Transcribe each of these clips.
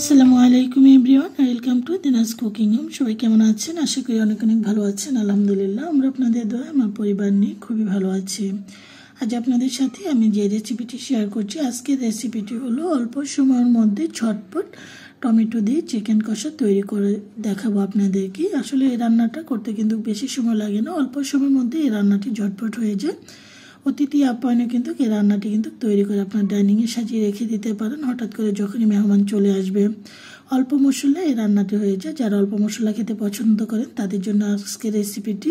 আসসালামু আলাইকুম everyone welcome to Dinaj cooking home সবাই কেমন আছেন আশা করি অনেক অনেক ভালো আছেন আলহামদুলিল্লাহ আমরা আপনাদের দোয়া আমার পরিবার নিয়ে খুবই ভালো আছি আজ আপনাদের সাথে আমি যে রেসিপিটি শেয়ার করছি আজকের রেসিপিটি হলো অল্প সময়ের মধ্যে ছটপট টমেটো দিয়ে চিকেন কষা তৈরি করে দেখাবো আপনাদেরকে আসলে এই রান্নাটা করতে কিন্তু বেশি সময় লাগে না অল্প সময়ের মধ্যে এই রান্নাটি ঝটপট হয়ে যায় অতিথি আপ্যায়নে কিন্তু এই রান্নাটি কিন্তু তৈরি করে আপনার ডাইনিংয়ে সাজিয়ে রেখে দিতে পারেন হঠাৎ করে যখনই মেহমান চলে আসবে অল্প মশলা এই রান্নাটি হয়ে যায় যারা অল্প মশলা খেতে পছন্দ করেন তাদের জন্য আজকের রেসিপিটি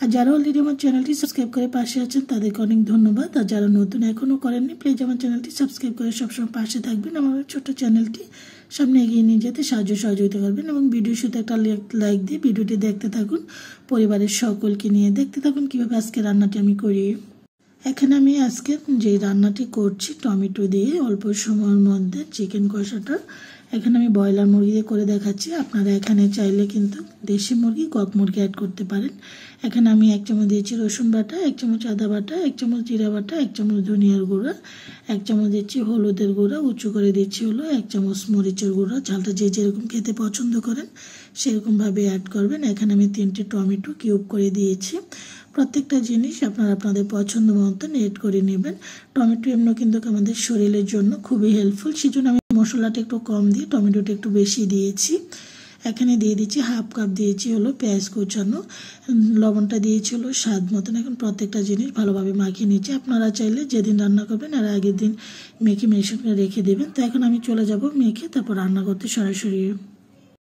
আর যারা অলরেডি আমার চ্যানেলটি সাবস্ক্রাইব করে পাশে আছেন তাদেরকে অনেক ধন্যবাদ আর যারা নতুন এখনও করেননি প্লিজ আমার চ্যানেলটি সাবস্ক্রাইব করে সবসময় পাশে থাকবেন আমার ছোট চ্যানেলটি সামনে এগিয়ে নিয়ে যেতে সাহায্য সহযোগিতা করবেন এবং ভিডিও শুধু একটা লাইক দিয়ে ভিডিওটি দেখতে থাকুন পরিবারের সকলকে নিয়ে দেখতে থাকুন কীভাবে আজকে রান্নাটি আমি করি এখানে আমি আজকে যে রান্নাটি করছি টমেটো দিয়ে অল্প সময়ের মধ্যে চিকেন কষাটা এখানে আমি ব্রয়লার মুরগি দিয়ে করে দেখাচ্ছি আপনারা এখানে চাইলে কিন্তু দেশি মুরগি কক মুরগি অ্যাড করতে পারেন এখানে আমি এক চামচ দিয়েছি রসুন বাটা এক চামচ আদা বাটা এক চামচ জিরা বাটা এক চামচ ধনিয়ার গুঁড়া এক চামচ দিচ্ছি হলুদের গুঁড়া উঁচু করে দিচ্ছি হলো এক চামচ মরিচের গুঁড়া ঝালটা যে যেরকম খেতে পছন্দ করেন সেরকমভাবে অ্যাড করবেন এখানে আমি তিনটে টমেটো কিউব করে দিয়েছি প্রত্যেকটা জিনিস আপনারা আপনাদের পছন্দ মতন এড করে নেবেন টমেটো এমনি কিন্তু আমাদের শরীরের জন্য খুবই হেল্পফুল সেই জন্য আমি মশলাটা একটু কম দিয়ে টমেটোটা একটু বেশি দিয়েছি এখানে দিয়ে দিচ্ছি হাফ কাপ দিয়েছি হলো পেঁয়াজ কুচানো লবণটা দিয়েছি হলো স্বাদ মতন এখন প্রত্যেকটা জিনিস ভালোভাবে মাখিয়ে নিচ্ছি আপনারা চাইলে যেদিন রান্না করবেন আর আগের দিন মেখে মেশিনে রেখে দেবেন তো এখন আমি চলে যাব মেখে তারপর রান্না করতে সরাসরি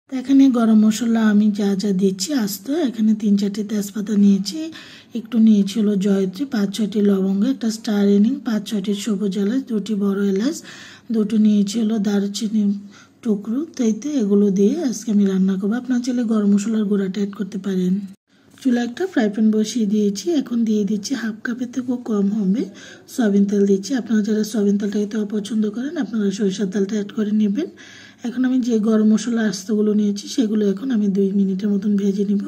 তো এখানে গরম মশলা আমি যা যা দিচ্ছি আস্ত এখানে তিন চারটি তেজপাতা নিয়েছি একটু নিয়েছিল জয়ত্রী পাঁচ ছয়টি লবঙ্গ একটা স্টার ইনিং পাঁচ ছয়টি সবুজ এলাচ দুটি বড় এলাচ দুটো নিয়েছিল দারচিনি টুকরো তাইতে এগুলো দিয়ে আজকে আমি রান্না করবো আপনার চাইলে গরম মশলার গুঁড়াটা অ্যাড করতে পারেন চুলা একটা ফ্রাই প্যান বসিয়ে দিয়েছি এখন দিয়ে দিচ্ছি হাফ কাপের থেকেও কম হবে সয়াবিন তেল দিচ্ছি আপনারা যারা সয়াবিন তেলটাকে তো অপছন্দ করেন আপনারা সরিষার তেলটা অ্যাড করে নেবেন এখন আমি যে গরম মশলা আস্তগুলো নিয়েছি সেগুলো এখন আমি দুই মিনিটের মতন ভেজে নিব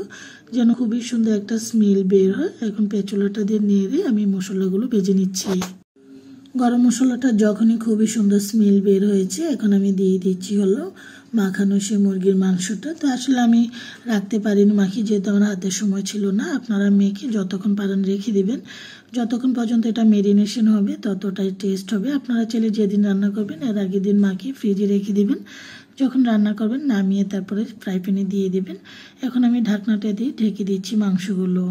যেন খুবই সুন্দর একটা স্মেল বের হয় এখন পেঁচলাটা দিয়ে নেড়ে আমি মশলাগুলো ভেজে নিচ্ছি গরম মশলাটা যখনই খুবই সুন্দর স্মেল বের হয়েছে এখন আমি দিয়ে দিচ্ছি হলো মাখানো সে মুরগির মাংসটা তো আসলে আমি রাখতে পারিনি মাখি যেহেতু আমার হাতে সময় ছিল না আপনারা মেখে যতক্ষণ পারেন রেখে দিবেন যতক্ষণ পর্যন্ত এটা মেরিনেশন হবে ততটাই টেস্ট হবে আপনারা চাইলে যেদিন রান্না করবেন এর আগের দিন মাখিয়ে ফ্রিজে রেখে দিবেন যখন রান্না করবেন নামিয়ে তারপরে ফ্রাই প্যানে দিয়ে দেবেন এখন আমি ঢাকনাটা দিয়ে ঢেকে দিচ্ছি মাংসগুলো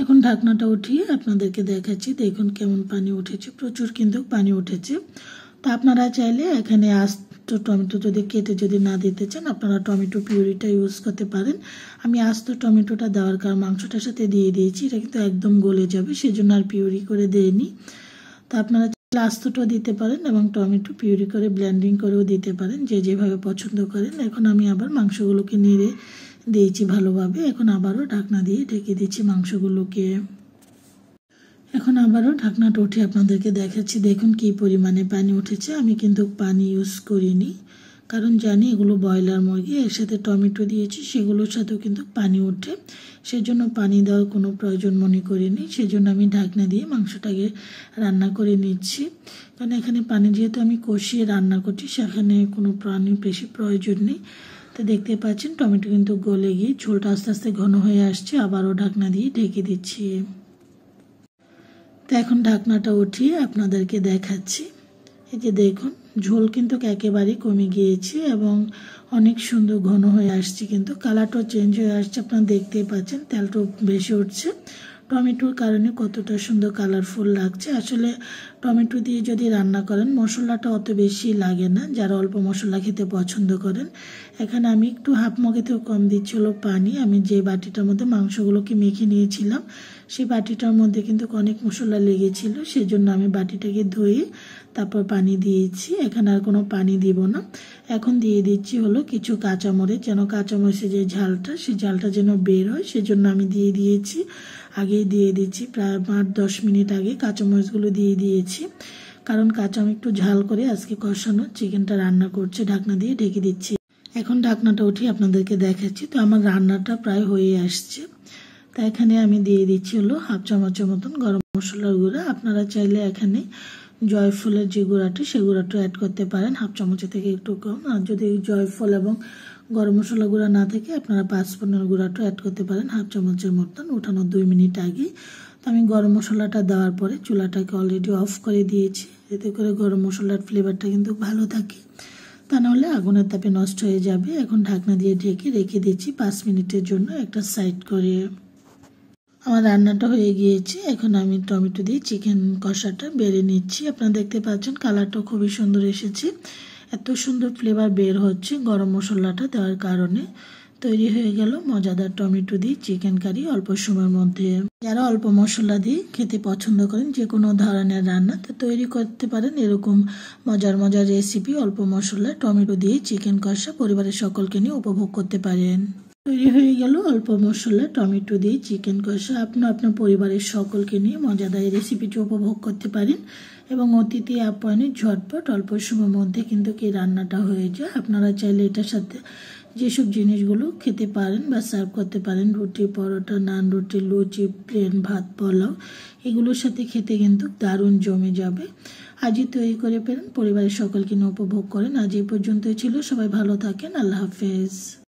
এখন ঢাকনাটা উঠিয়ে আপনাদেরকে দেখাচ্ছি দেখুন কেমন পানি উঠেছে প্রচুর কিন্তু পানি উঠেছে তো আপনারা চাইলে এখানে আস্ত টমেটো যদি কেটে যদি না দিতে চান আপনারা টমেটো পিউরিটা ইউজ করতে পারেন আমি আস্ত টমেটোটা দেওয়ার কারণ মাংসটার সাথে দিয়ে দিয়েছি এটা কিন্তু একদম গলে যাবে সেজন্য আর পিউরি করে দেয়নি তা আপনারা আস্তটাও দিতে পারেন এবং টমেটো পিউরি করে ব্ল্যান্ডিং করেও দিতে পারেন যে যেভাবে পছন্দ করেন এখন আমি আবার মাংসগুলোকে নেড়ে দিয়েছি ভালোভাবে এখন আবারও ঢাকনা দিয়ে ঢেকে দিচ্ছি মাংসগুলোকে এখন আবারও ঢাকনাটা উঠে আপনাদেরকে দেখাচ্ছি দেখুন কি পরিমাণে পানি উঠেছে আমি কিন্তু পানি ইউজ করিনি কারণ জানি এগুলো ব্রয়লার মুরগি এর সাথে টমেটো দিয়েছি সেগুলোর সাথেও কিন্তু পানি ওঠে সেজন্য পানি দেওয়ার কোনো প্রয়োজন মনে করিনি সেজন্য আমি ঢাকনা দিয়ে মাংসটাকে রান্না করে নিচ্ছি কারণ এখানে পানি যেহেতু আমি কষিয়ে রান্না করছি সেখানে কোনো প্রাণী বেশি প্রয়োজন নেই তো দেখতে পাচ্ছেন টমেটো কিন্তু গলে গিয়ে ঝোলটা আস্তে আস্তে ঘন হয়ে আসছে আবারও ঢাকনা দিয়ে ঢেকে দিচ্ছি তো এখন ঢাকনাটা উঠিয়ে আপনাদেরকে দেখাচ্ছি এই যে দেখুন ঝোল কিন্তু একেবারেই কমে গিয়েছে এবং অনেক সুন্দর ঘন হয়ে আসছে কিন্তু কালারটাও চেঞ্জ হয়ে আসছে আপনারা দেখতেই পাচ্ছেন তেলটাও বেশি উঠছে টমেটোর কারণে কতটা সুন্দর কালারফুল লাগছে আসলে টমেটো দিয়ে যদি রান্না করেন মশলাটা অত বেশি লাগে না যারা অল্প মশলা খেতে পছন্দ করেন এখানে আমি একটু হাফ মগেতেও কম হলো পানি আমি যে বাটিটার মধ্যে মাংসগুলোকে মেখে নিয়েছিলাম সেই বাটিটার মধ্যে কিন্তু অনেক মশলা লেগেছিল সেজন্য আমি বাটিটাকে ধুয়ে তারপর পানি দিয়েছি এখানে আর কোনো পানি দিব না এখন দিয়ে দিচ্ছি হলো কিছু কাঁচামরিচ যেন কাঁচামরিচের যে ঝালটা সেই ঝালটা যেন বের হয় সেজন্য আমি দিয়ে দিয়েছি আগেই দিয়ে দিচ্ছি প্রায় পাঁচ দশ মিনিট আগে কাঁচামরিচগুলো দিয়ে দিয়েছি কারণ কাঁচা আমি একটু ঝাল করে আজকে কষানো চিকেনটা রান্না করছে ঢাকনা দিয়ে ঢেকে দিচ্ছি এখন ঢাকনাটা উঠে আপনাদেরকে দেখাচ্ছি তো আমার রান্নাটা প্রায় হয়ে আসছে তা এখানে আমি দিয়ে দিচ্ছি হলো হাফ চামচের মতন গরম মশলার গুঁড়া আপনারা চাইলে এখানে জয়ফলের যে গুঁড়াটি সে গুঁড়াটা অ্যাড করতে পারেন হাফ চামচের থেকে একটু কম আর যদি জয়ফল এবং গরম মশলা গুঁড়া না থেকে আপনারা পাঁচ পনেরো গুঁড়াটা অ্যাড করতে পারেন হাফ চামচের মতন উঠানোর দুই মিনিট আগে তো আমি গরম মশলাটা দেওয়ার পরে চুলাটাকে অলরেডি অফ করে দিয়েছি এতে করে গরম মশলার ফ্লেভারটা কিন্তু ভালো থাকে তা নাহলে আগুনের তাপে নষ্ট হয়ে যাবে এখন ঢাকনা দিয়ে ঢেকে রেখে দিচ্ছি পাঁচ মিনিটের জন্য একটা সাইড করে আমার রান্নাটা হয়ে গিয়েছে এখন আমি টমেটো দিয়ে চিকেন কষাটা বেড়ে নিচ্ছি আপনারা দেখতে পাচ্ছেন কালারটা খুবই সুন্দর এসেছে এত সুন্দর ফ্লেভার বের হচ্ছে গরম মশলাটা দেওয়ার কারণে তৈরি হয়ে গেল মজাদার টমেটো দিয়ে চিকেন কারি অল্প সময়ের মধ্যে যারা অল্প মশলা দিয়ে খেতে পছন্দ করেন যে কোনো ধরনের রান্না তা তৈরি করতে পারেন এরকম মজার মজার রেসিপি অল্প মশলা টমেটো দিয়ে চিকেন কষা পরিবারের সকলকে নিয়ে উপভোগ করতে পারেন তৈরি হয়ে গেল অল্প মশলা টমেটো দিয়ে চিকেন কষা আপনি আপনার পরিবারের সকলকে নিয়ে মজাদার রেসিপিটি উপভোগ করতে পারেন এবং অতিথি আপনি ঝটপট অল্প সময়ের মধ্যে কিন্তু কি রান্নাটা হয়ে যায় আপনারা চাইলে এটার সাথে যেসব জিনিসগুলো খেতে পারেন বা সার্ভ করতে পারেন রুটি পরোটা নান রুটি লুচি প্লেন ভাত পোলাও এগুলোর সাথে খেতে কিন্তু দারুণ জমে যাবে আজই তৈরি করে পেলেন পরিবারের সকলকে নিয়ে উপভোগ করেন আজ এই পর্যন্তই ছিল সবাই ভালো থাকেন আল্লাহ হাফেজ